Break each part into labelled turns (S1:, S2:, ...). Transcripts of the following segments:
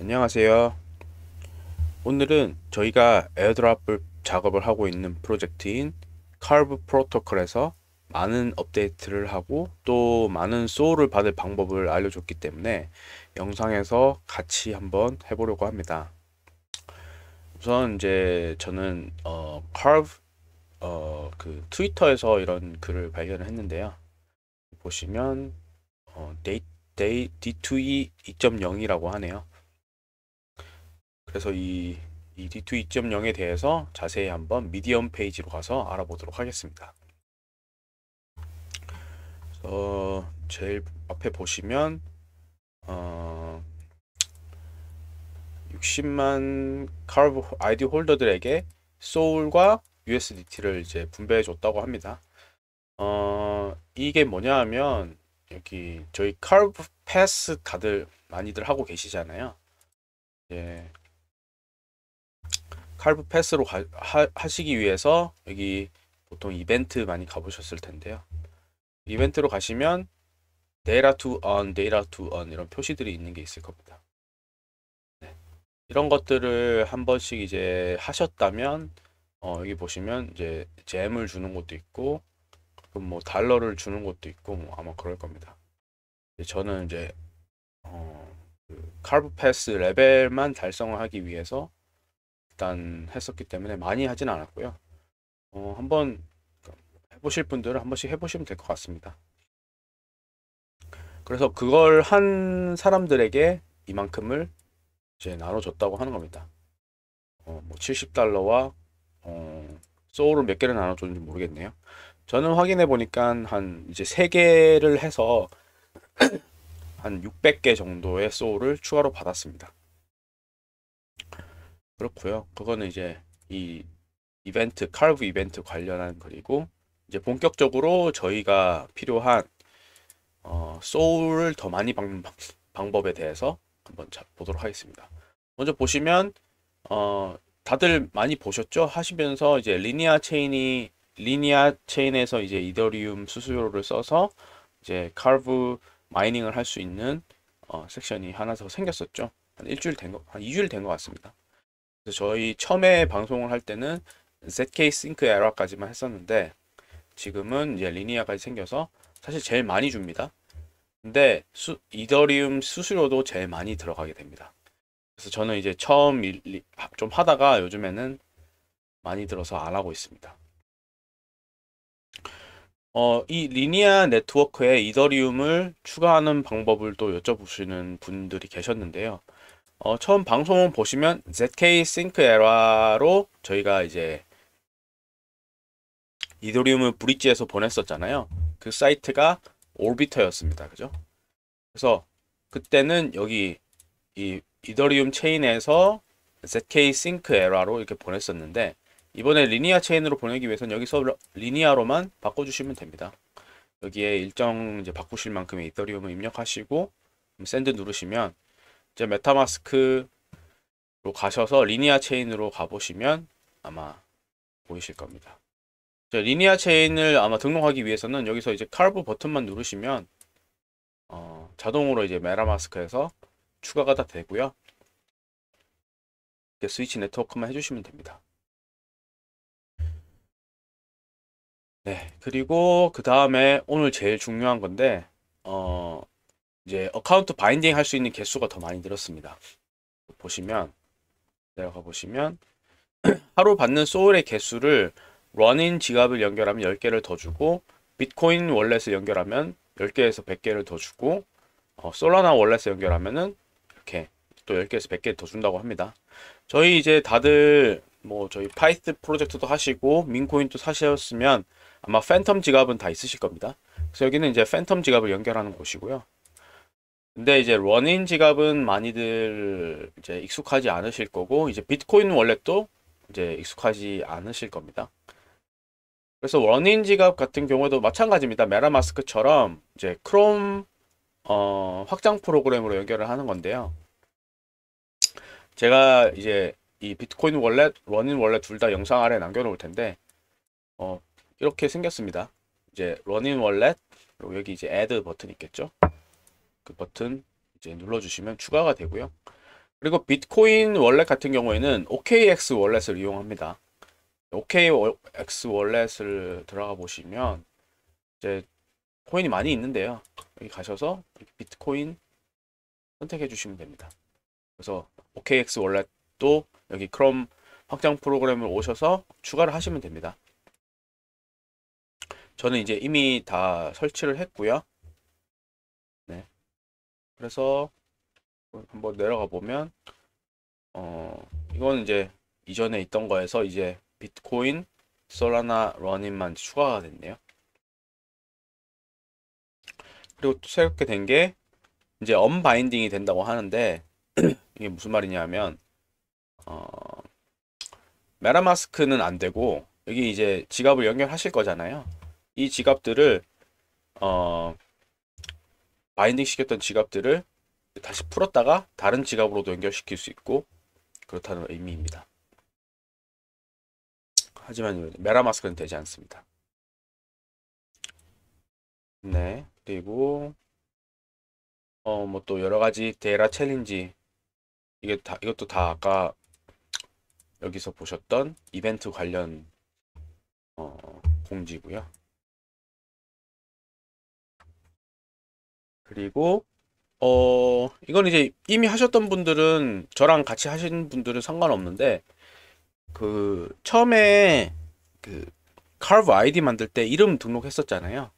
S1: 안녕하세요. 오늘은 저희가 에어드랍을 작업을 하고 있는 프로젝트인 칼브 프로토콜에서 많은 업데이트를 하고 또 많은 소울을 받을 방법을 알려줬기 때문에 영상에서 같이 한번 해보려고 합니다. 우선 이제 저는 어 칼브 어그 트위터에서 이런 글을 발견을 했는데요. 보시면 어, 데이, 데이, D2E 2.0이라고 하네요. 그래서 이, D2 2.0에 대해서 자세히 한번 미디엄 페이지로 가서 알아보도록 하겠습니다. 어, 제일 앞에 보시면 어, 60만 카브 아이디 홀더들에게 소울과 USDT를 이제 분배해 줬다고 합니다. 어, 이게 뭐냐 하면 여기 저희 카브 패스 다들 많이들 하고 계시잖아요. 예. 칼브 패스로 가, 하, 하시기 위해서 여기 보통 이벤트 많이 가보셨을 텐데요. 이벤트로 가시면 data to earn, data to earn 이런 표시들이 있는 게 있을 겁니다. 네. 이런 것들을 한 번씩 이제 하셨다면 어, 여기 보시면 이제 잼을 주는 것도 있고 뭐 달러를 주는 것도 있고 뭐 아마 그럴 겁니다. 저는 이제 어, 그 칼브 패스 레벨만 달성하기 위해서 일단 했었기 때문에 많이 하진 않았고요. 어, 한번 해보실 분들은 한 번씩 해보시면 될 것 같습니다. 그래서 그걸 한 사람들에게 이만큼을 이제 나눠줬다고 하는 겁니다. 어, 뭐 70달러와 어, 소울을 몇 개를 나눠줬는지 모르겠네요. 저는 확인해 보니까 한 이제 3개를 해서 한 600개 정도의 소울을 추가로 받았습니다. 그렇고요. 그거는 이제 이 이벤트 칼브 이벤트 관련한 그리고 이제 본격적으로 저희가 필요한 어, 소울을 더 많이 박는 방법에 대해서 한번 자, 보도록 하겠습니다. 먼저 보시면 어, 다들 많이 보셨죠? 하시면서 이제 리니아 체인이 리니아 체인에서 이제 이더리움 수수료를 써서 이제 칼브 마이닝을 할 수 있는 어, 섹션이 하나 더 생겼었죠. 한 일주일 된 거, 한 2주일 된 것 같습니다. 그래서 저희 처음에 방송을 할 때는 ZK 싱크 에러까지만 했었는데 지금은 이제 리니아까지 생겨서 사실 제일 많이 줍니다. 근데 수, 이더리움 수수료도 제일 많이 들어가게 됩니다. 그래서 저는 이제 처음 일, 좀 하다가 요즘에는 많이 들어서 안 하고 있습니다. 어, 이 리니아 네트워크에 이더리움을 추가하는 방법을 또 여쭤보시는 분들이 계셨는데요. 어, 처음 방송 보시면 ZK 싱크 에라로 저희가 이제 이더리움을 브릿지에서 보냈었잖아요. 그 사이트가 올비터였습니다. 그죠? 그래서 그때는 여기 이 이더리움 체인에서 ZK 싱크 에라로 이렇게 보냈었는데 이번에 리니아 체인으로 보내기 위해서는 여기서 리니아로만 바꿔주시면 됩니다. 여기에 일정 이제 바꾸실 만큼의 이더리움을 입력하시고 음, 샌드 누르시면 이제 메타마스크로 가셔서 리니아 체인으로 가보시면 아마 보이실 겁니다. 리니아 체인을 아마 등록하기 위해서는 여기서 이제 카브 버튼만 누르시면 어, 자동으로 이제 메라마스크에서 추가가 다 되고요. 스위치 네트워크만 해주시면 됩니다. 네, 그리고 그 다음에 오늘 제일 중요한 건데 어, 이제 어카운트 바인딩 할 수 있는 개수가 더 많이 늘었습니다. 보시면 내려가 보시면 하루 받는 소울의 개수를 러닝 지갑을 연결하면 10개를 더 주고 비트코인 월렛을 연결하면 10개에서 100개를 더 주고 어, 솔라나 월렛을 연결하면은 이렇게 또 10개에서 100개 더 준다고 합니다. 저희 이제 다들 뭐 저희 파이스 프로젝트도 하시고 민코인도 사셨으면 아마 팬텀 지갑은 다 있으실 겁니다. 그래서 여기는 이제 팬텀 지갑을 연결하는 곳이고요. 근데 이제 러닝 지갑은 많이들 이제 익숙하지 않으실 거고 이제 비트코인 월렛도 이제 익숙하지 않으실 겁니다. 그래서 러닝 지갑 같은 경우에도 마찬가지입니다. 메라마스크처럼 이제 크롬 어, 확장 프로그램으로 연결을 하는 건데요. 제가 이제 이 비트코인 월렛, 러닝 월렛 둘 다 영상 아래 남겨놓을 텐데 어, 이렇게 생겼습니다. 이제 러닝 월렛 그리고 여기 이제 add 버튼 있겠죠? 그 버튼 이제 눌러주시면 추가가 되고요. 그리고 비트코인 월렛 같은 경우에는 OKX 월렛을 이용합니다. OKX 월렛을 들어가 보시면 이제 코인이 많이 있는데요. 여기 가셔서 비트코인 선택해 주시면 됩니다. 그래서 OKX 월렛도 여기 크롬 확장 프로그램을 오셔서 추가를 하시면 됩니다. 저는 이제 이미 다 설치를 했고요. 그래서 한번 내려가 보면 어 이건 이제 이전에 있던 거에서 이제 비트코인, 솔라나, 러닝만 추가가 됐네요. 그리고 또 새롭게 된 게 이제 언바인딩이 된다고 하는데 이게 무슨 말이냐면 어 메라마스크는 안 되고 여기 이제 지갑을 연결하실 거잖아요. 이 지갑들을 어 바인딩 시켰던 지갑들을 다시 풀었다가 다른 지갑으로도 연결시킬 수 있고 그렇다는 의미입니다. 하지만 메라 마스크는 되지 않습니다. 네, 그리고 어뭐 또 여러 가지 데라 챌린지 이게 다 이것도 다 아까 여기서 보셨던 이벤트 관련 어, 공지고요. 그리고 어 이건 이제 이미 하셨던 분들은 저랑 같이 하신 분들은 상관없는데 그 처음에 그 카브 아이디 만들 때 이름 등록했었잖아요.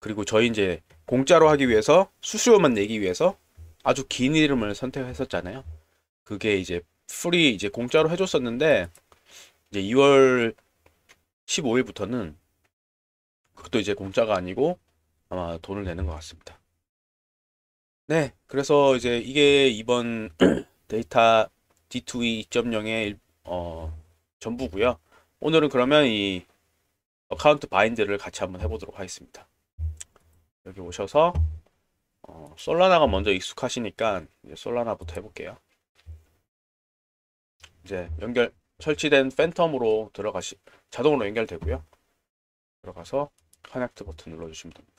S1: 그리고 저희 이제 공짜로 하기 위해서 수수료만 내기 위해서 아주 긴 이름을 선택했었잖아요. 그게 이제 프리 이제 공짜로 해줬었는데 이제 2월 15일부터는 그것도 이제 공짜가 아니고 아마 돈을 내는 것 같습니다. 네, 그래서 이제 이게 이번 데이터 D2E 2.0의 어, 전부고요. 오늘은 그러면 이 어카운트 바인드를 같이 한번 해보도록 하겠습니다. 여기 오셔서 어, 솔라나가 먼저 익숙하시니까 솔라나부터 해볼게요. 이제 연결 설치된 팬텀으로 들어가시 자동으로 연결되고요. 들어가서 커넥트 버튼 눌러주시면
S2: 됩니다.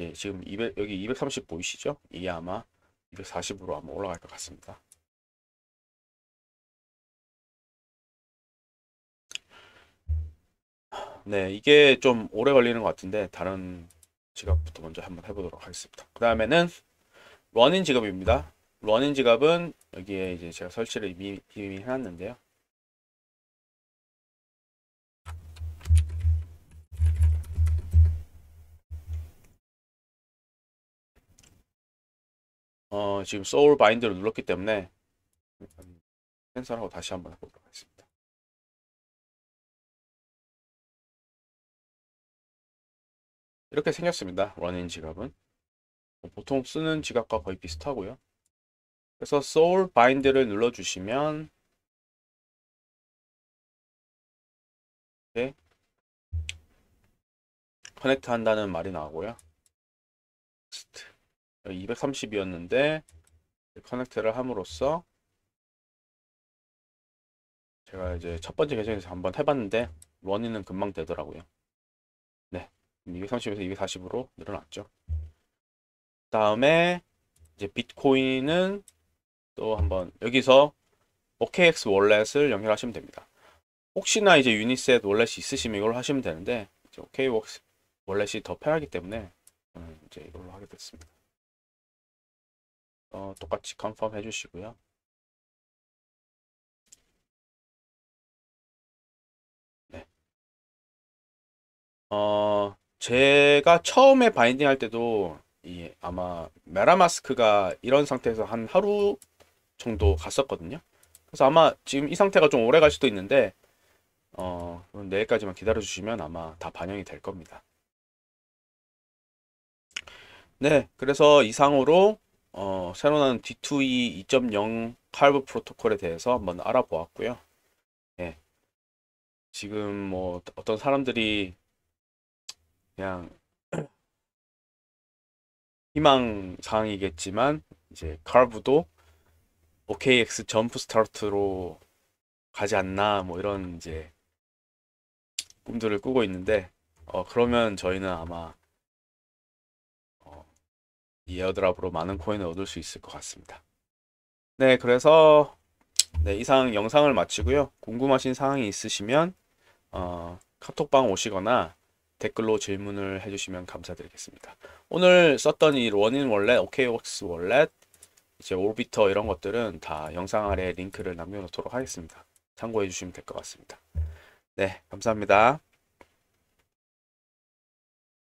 S2: 예, 지금 200, 여기 230 보이시죠? 이게 아마 240으로 아마 올라갈 것 같습니다.
S1: 네, 이게 좀 오래 걸리는 것 같은데 다른 지갑부터 먼저 한번 해보도록 하겠습니다. 그 다음에는 러닝 지갑입니다. 러닝 지갑은 여기에 이제 제가 설치를 이미, 이미 해놨는데요. 어, 지금 소울 바인드를 눌렀기 때문에
S2: 캔서하고 다시 한번 해보도록 하겠습니다. 이렇게 생겼습니다. 러닝 지갑은 보통 쓰는 지갑과 거의 비슷하고요. 그래서 소울 바인드를 눌러주시면 이렇게
S1: 커넥트 한다는 말이 나오고요. 230이었는데 커넥트를 함으로써 제가 이제 첫 번째 계정에서 한번 해봤는데 원인은 금방 되더라고요. 네, 230에서 240으로 늘어났죠. 다음에 이제 비트코인은 또 한번 여기서 OKX 월렛을 연결하시면 됩니다. 혹시나 이제 유니셋 월렛이 있으시면 이걸 하시면 되는데 OKX 월렛이 더 편하기 때문에 이제 이걸로 하게 됐습니다. 어, 똑같이 컨펌 해주시고요. 네. 어, 제가 처음에 바인딩 할 때도 이 아마 메라마스크가 이런 상태에서 한 하루 정도 갔었거든요. 그래서 아마 지금 이 상태가 좀 오래 갈 수도 있는데 어, 내일까지만 기다려주시면 아마 다 반영이 될 겁니다. 네, 그래서 이상으로 어, 새로 나온 D2E 2.0 칼브 프로토콜에 대해서 한번 알아보았고요. 예. 지금 뭐 어떤 사람들이 그냥 희망 사항이겠지만 이제 칼브도 OKX 점프 스타트로 가지 않나 뭐 이런 이제 꿈들을 꾸고 있는데 어 그러면 저희는 아마 이 에어드랍으로 많은 코인을 얻을 수 있을 것 같습니다. 네, 그래서 네, 이상 영상을 마치고요. 궁금하신 사항이 있으시면 어, 카톡방 오시거나 댓글로 질문을 해주시면 감사드리겠습니다. 오늘 썼던 이 원인 월렛, OK웍스 월렛, 이제 오비터 이런 것들은 다 영상 아래 링크를 남겨놓도록 하겠습니다. 참고해 주시면 될 것 같습니다. 네, 감사합니다.